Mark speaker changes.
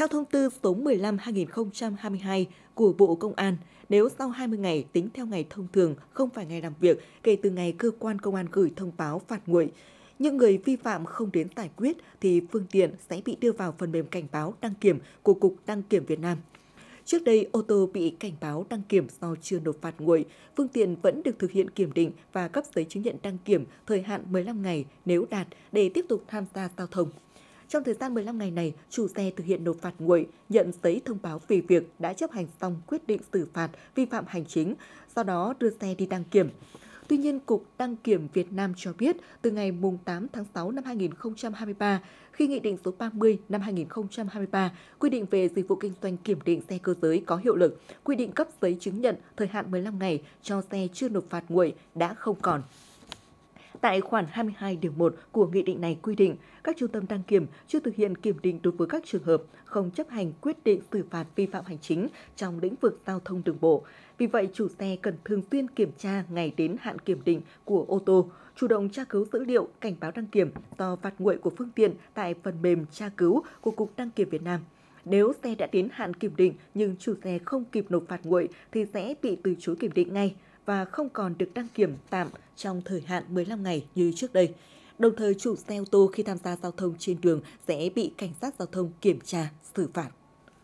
Speaker 1: Theo thông tư số 15-2022 của Bộ Công an, nếu sau 20 ngày tính theo ngày thông thường, không phải ngày làm việc kể từ ngày cơ quan công an gửi thông báo phạt nguội, những người vi phạm không đến giải quyết thì phương tiện sẽ bị đưa vào phần mềm cảnh báo đăng kiểm của Cục Đăng kiểm Việt Nam. Trước đây, ô tô bị cảnh báo đăng kiểm do chưa nộp phạt nguội, phương tiện vẫn được thực hiện kiểm định và cấp giấy chứng nhận đăng kiểm thời hạn 15 ngày nếu đạt để tiếp tục tham gia giao thông. Trong thời gian 15 ngày này, chủ xe thực hiện nộp phạt nguội, nhận giấy thông báo về việc đã chấp hành xong quyết định xử phạt vi phạm hành chính, sau đó đưa xe đi đăng kiểm. Tuy nhiên, Cục Đăng kiểm Việt Nam cho biết, từ ngày 8 tháng 6 năm 2023, khi Nghị định số 30 năm 2023 quy định về dịch vụ kinh doanh kiểm định xe cơ giới có hiệu lực, quy định cấp giấy chứng nhận thời hạn 15 ngày cho xe chưa nộp phạt nguội đã không còn. Tại khoản 22 điều 1 của nghị định này quy định, các trung tâm đăng kiểm chưa thực hiện kiểm định đối với các trường hợp không chấp hành quyết định xử phạt vi phạm hành chính trong lĩnh vực giao thông đường bộ. Vì vậy, chủ xe cần thường xuyên kiểm tra ngày đến hạn kiểm định của ô tô, chủ động tra cứu dữ liệu cảnh báo đăng kiểm do phạt nguội của phương tiện tại phần mềm tra cứu của Cục Đăng kiểm Việt Nam. Nếu xe đã đến hạn kiểm định nhưng chủ xe không kịp nộp phạt nguội thì sẽ bị từ chối kiểm định ngay và không còn được đăng kiểm tạm trong thời hạn 15 ngày như trước đây. Đồng thời chủ xe ô tô khi tham gia giao thông trên đường sẽ bị cảnh sát giao thông kiểm tra, xử phạt.